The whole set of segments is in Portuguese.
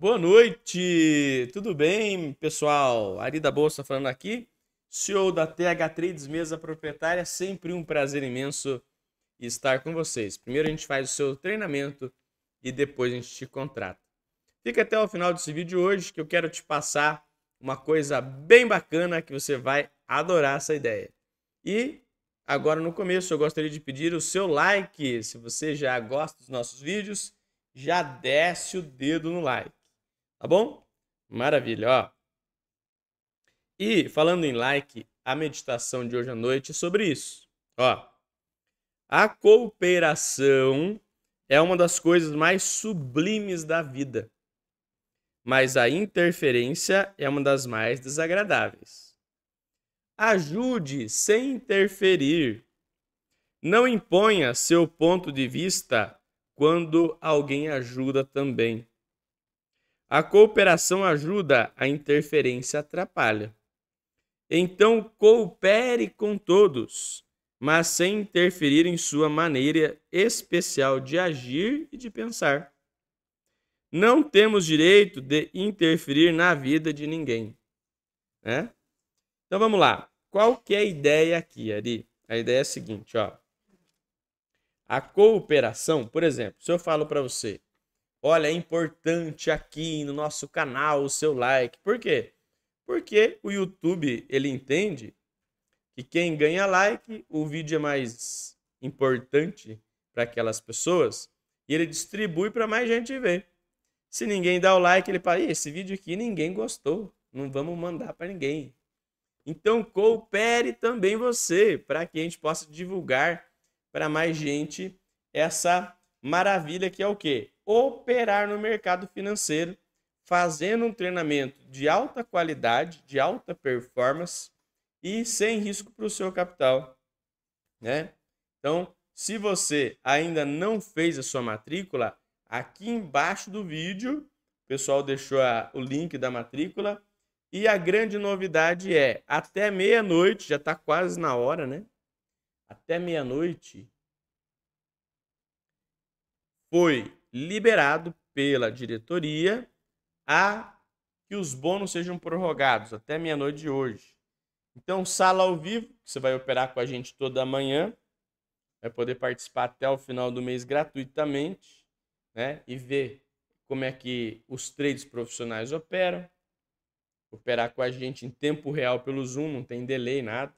Boa noite, tudo bem, pessoal? Ari da Bolsa falando aqui, CEO da TH Trades, mesa proprietária, sempre um prazer imenso estar com vocês. Primeiro a gente faz o seu treinamento e depois a gente te contrata. Fica até o final desse vídeo hoje que eu quero te passar uma coisa bem bacana que você vai adorar essa ideia. E agora no começo eu gostaria de pedir o seu like, se você já gosta dos nossos vídeos, já desce o dedo no like. Tá bom? Maravilha, ó. E falando em like, a meditação de hoje à noite é sobre isso. Ó. A cooperação é uma das coisas mais sublimes da vida. Mas a interferência é uma das mais desagradáveis. Ajude sem interferir. Não imponha seu ponto de vista quando alguém ajuda também. A cooperação ajuda, a interferência atrapalha. Então, coopere com todos, mas sem interferir em sua maneira especial de agir e de pensar. Não temos direito de interferir na vida de ninguém. Né? Então vamos lá. Qual que é a ideia aqui, Ari? A ideia é a seguinte, ó. A cooperação, por exemplo, se eu falo para você, Olha, é importante aqui no nosso canal o seu like. Por quê? Porque o YouTube, ele entende que quem ganha like, o vídeo é mais importante para aquelas pessoas e ele distribui para mais gente ver. Se ninguém dá o like, ele fala: esse vídeo aqui ninguém gostou, não vamos mandar para ninguém. Então coopere também você para que a gente possa divulgar para mais gente essa maravilha que é o quê? operar no mercado financeiro, fazendo um treinamento de alta qualidade, de alta performance e sem risco para o seu capital, né? Então, se você ainda não fez a sua matrícula, aqui embaixo do vídeo, o pessoal deixou a, o link da matrícula. E a grande novidade é, até meia-noite, já está quase na hora, né? Até meia-noite foi liberado pela diretoria a que os bônus sejam prorrogados até meia-noite de hoje. Então, sala ao vivo, que você vai operar com a gente toda manhã, vai poder participar até o final do mês gratuitamente, né? E ver como é que os trades profissionais operam. Operar com a gente em tempo real pelo Zoom, não tem delay, nada.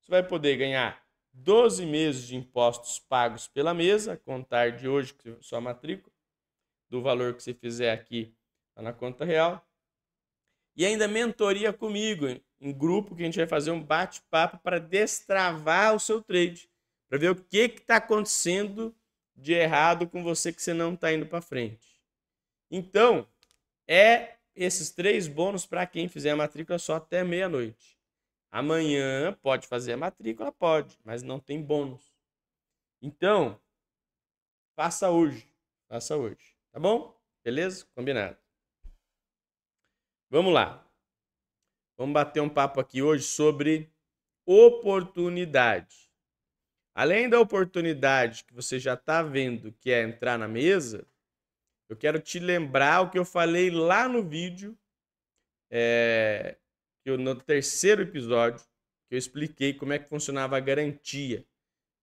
Você vai poder ganhar 12 meses de impostos pagos pela mesa, contar de hoje que sua matrícula, do valor que você fizer aqui tá na conta real. E ainda mentoria comigo, em grupo que a gente vai fazer um bate-papo para destravar o seu trade, para ver o que está acontecendo de errado com você que você não está indo para frente. Então, é esses três bônus para quem fizer a matrícula só até meia-noite. Amanhã pode fazer a matrícula? Pode, mas não tem bônus. Então, faça hoje. Faça hoje. Tá bom? Beleza? Combinado. Vamos lá. Vamos bater um papo aqui hoje sobre oportunidade. Além da oportunidade que você já está vendo que é entrar na mesa, eu quero te lembrar o que eu falei lá no vídeo é, que eu, no terceiro episódio, que eu expliquei como é que funcionava a garantia.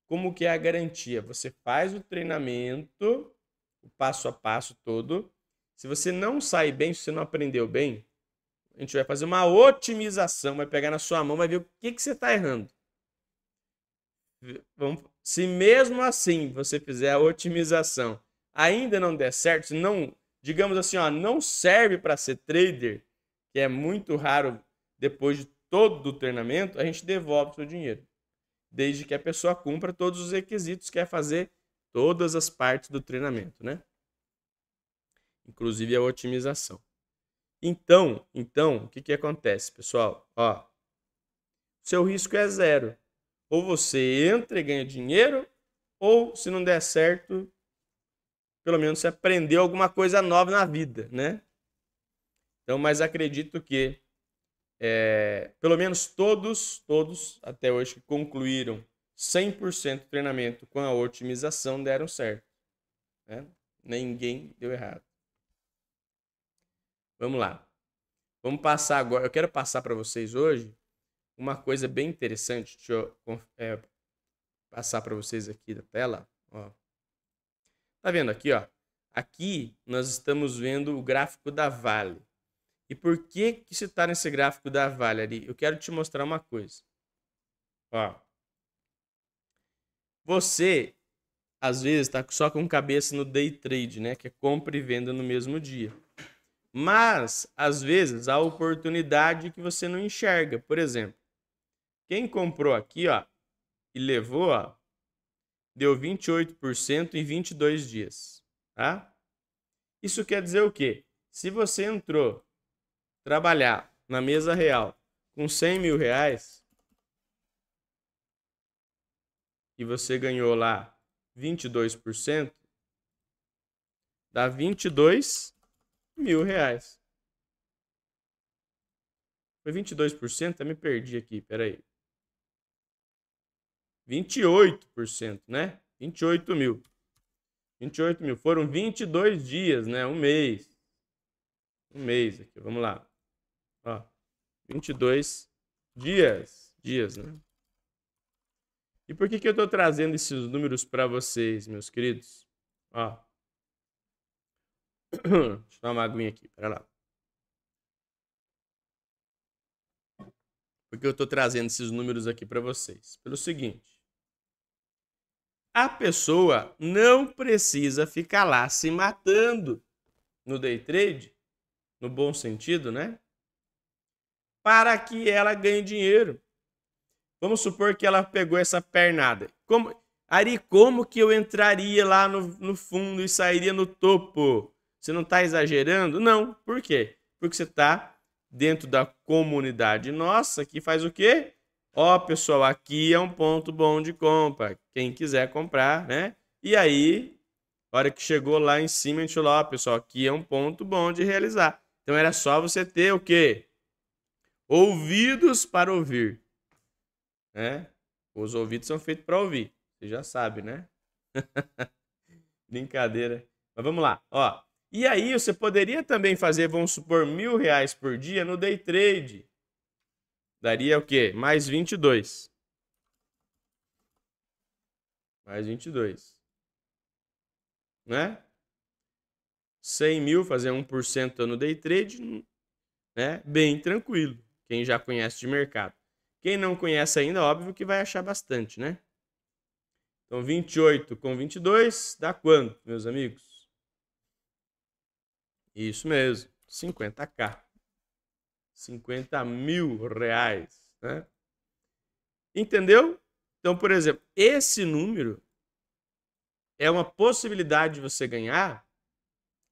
Como que é a garantia? Você faz o treinamento, o passo a passo todo. Se você não sai bem, se você não aprendeu bem, a gente vai fazer uma otimização, vai pegar na sua mão, vai ver o que, que você está errando. Vamos, se mesmo assim você fizer a otimização, ainda não der certo, se não, digamos assim, ó, não serve para ser trader, que é muito raro depois de todo o treinamento, a gente devolve o seu dinheiro. Desde que a pessoa cumpra todos os requisitos, quer fazer todas as partes do treinamento, né? Inclusive a otimização. Então, então, o que, que acontece, pessoal? Ó, seu risco é zero. Ou você entra e ganha dinheiro, ou se não der certo, pelo menos você aprendeu alguma coisa nova na vida, né? Então, mas acredito que é, pelo menos todos, todos até hoje que concluíram 100% do treinamento com a otimização deram certo. Né? Ninguém deu errado. Vamos lá. Vamos passar agora. Eu quero passar para vocês hoje uma coisa bem interessante. Deixa eu é, passar para vocês aqui da tela. Ó. Tá vendo aqui, ó? Aqui nós estamos vendo o gráfico da Vale. E por que que você está nesse gráfico da Vale ali? Eu quero te mostrar uma coisa. Ó. Você, às vezes, está só com cabeça no day trade, né? Que é compra e venda no mesmo dia. Mas, às vezes, há oportunidade que você não enxerga. Por exemplo, quem comprou aqui, ó, e levou, ó, deu 28% em 22 dias, tá? Isso quer dizer o quê? Se você entrou trabalhar na mesa real com 100 mil reais e você ganhou lá 22%, dá 22 mil reais. Foi 22%? Eu me perdi aqui, peraí. 28%, né? 28 mil. 28 mil. Foram 22 dias, né? Um mês. Um mês aqui, vamos lá. 22 dias. Dias, né? E por que, que eu estou trazendo esses números para vocês, meus queridos? Ó. Deixa eu dar uma aguinha aqui, pera lá. Por que eu estou trazendo esses números aqui para vocês? Pelo seguinte. A pessoa não precisa ficar lá se matando no day trade, no bom sentido, né? para que ela ganhe dinheiro. Vamos supor que ela pegou essa pernada. Como, Ari, como que eu entraria lá no, no fundo e sairia no topo? Você não está exagerando? Não. Por quê? Porque você está dentro da comunidade nossa que faz o quê? Ó, pessoal, aqui é um ponto bom de compra. Quem quiser comprar, né? E aí, hora que chegou lá em cima, a gente falou, ó, pessoal, aqui é um ponto bom de realizar. Então era só você ter o quê? ouvidos para ouvir. Né? Os ouvidos são feitos para ouvir. Você já sabe, né? Brincadeira. Mas vamos lá. Ó, e aí você poderia também fazer, vamos supor, mil reais por dia no day trade. Daria o quê? Mais 22. Mais 22. Né? 100 mil, fazer 1% no day trade, né? Bem tranquilo quem já conhece de mercado. Quem não conhece ainda, óbvio que vai achar bastante, né? Então, 28 com 22 dá quanto, meus amigos? Isso mesmo, 50k. 50 mil reais, né? Entendeu? Então, por exemplo, esse número é uma possibilidade de você ganhar.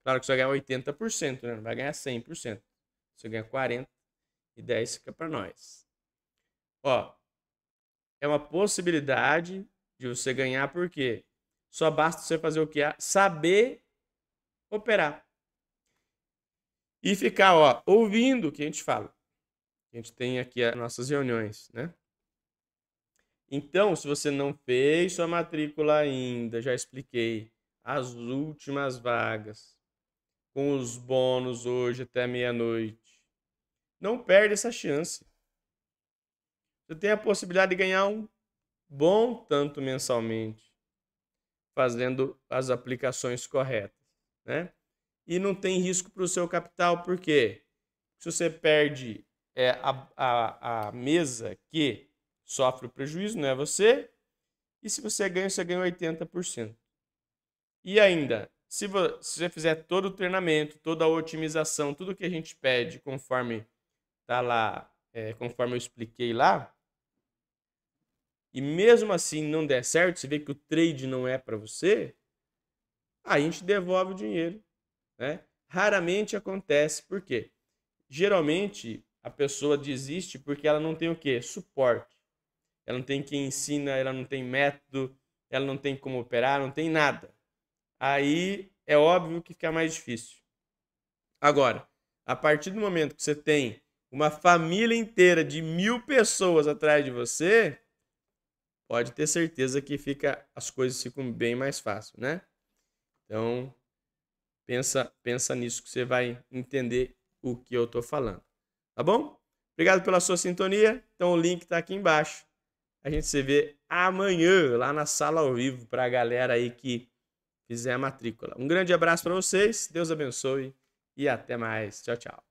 Claro que você vai ganhar 80%, né? Não vai ganhar 100%. Você ganha 40%, e 10 fica para nós. Ó, é uma possibilidade de você ganhar, porque só basta você fazer o que é saber operar. E ficar, ó, ouvindo o que a gente fala. A gente tem aqui as nossas reuniões, né? Então, se você não fez sua matrícula ainda, já expliquei as últimas vagas, com os bônus hoje até meia-noite. Não perde essa chance. Você tem a possibilidade de ganhar um bom tanto mensalmente, fazendo as aplicações corretas, né? E não tem risco para o seu capital, porque se você perde é, a, a, a mesa que sofre o prejuízo, não é você, e se você ganha, você ganha 80%. E ainda, se você fizer todo o treinamento, toda a otimização, tudo que a gente pede conforme Tá lá, é, conforme eu expliquei lá. E mesmo assim não der certo, você vê que o trade não é para você, aí a gente devolve o dinheiro, né? Raramente acontece, por quê? Geralmente a pessoa desiste porque ela não tem o quê? Suporte. Ela não tem quem ensina, ela não tem método, ela não tem como operar, não tem nada. Aí é óbvio que fica mais difícil. Agora, a partir do momento que você tem uma família inteira de mil pessoas atrás de você, pode ter certeza que fica as coisas ficam bem mais fácil, né? Então pensa pensa nisso que você vai entender o que eu estou falando, tá bom? Obrigado pela sua sintonia. Então o link está aqui embaixo. A gente se vê amanhã lá na sala ao vivo para a galera aí que fizer a matrícula. Um grande abraço para vocês, Deus abençoe e até mais. Tchau, tchau.